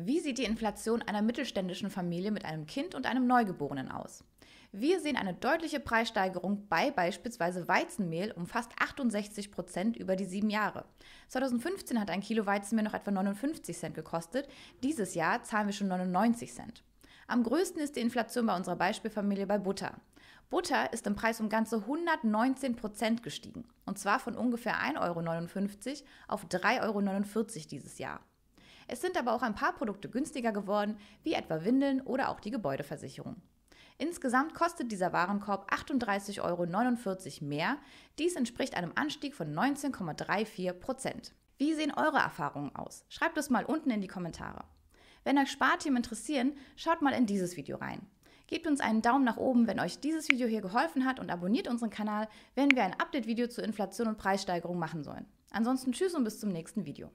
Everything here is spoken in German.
Wie sieht die Inflation einer mittelständischen Familie mit einem Kind und einem Neugeborenen aus? Wir sehen eine deutliche Preissteigerung bei beispielsweise Weizenmehl um fast 68 Prozent über die sieben Jahre. 2015 hat ein Kilo Weizenmehl noch etwa 59 Cent gekostet, dieses Jahr zahlen wir schon 99 Cent. Am größten ist die Inflation bei unserer Beispielfamilie bei Butter. Butter ist im Preis um ganze 119 Prozent gestiegen, und zwar von ungefähr 1,59 Euro auf 3,49 Euro dieses Jahr. Es sind aber auch ein paar Produkte günstiger geworden, wie etwa Windeln oder auch die Gebäudeversicherung. Insgesamt kostet dieser Warenkorb 38,49 Euro mehr. Dies entspricht einem Anstieg von 19,34 Prozent. Wie sehen eure Erfahrungen aus? Schreibt es mal unten in die Kommentare. Wenn euch Sparthemen interessieren, schaut mal in dieses Video rein. Gebt uns einen Daumen nach oben, wenn euch dieses Video hier geholfen hat und abonniert unseren Kanal, wenn wir ein Update-Video zur Inflation und Preissteigerung machen sollen. Ansonsten tschüss und bis zum nächsten Video.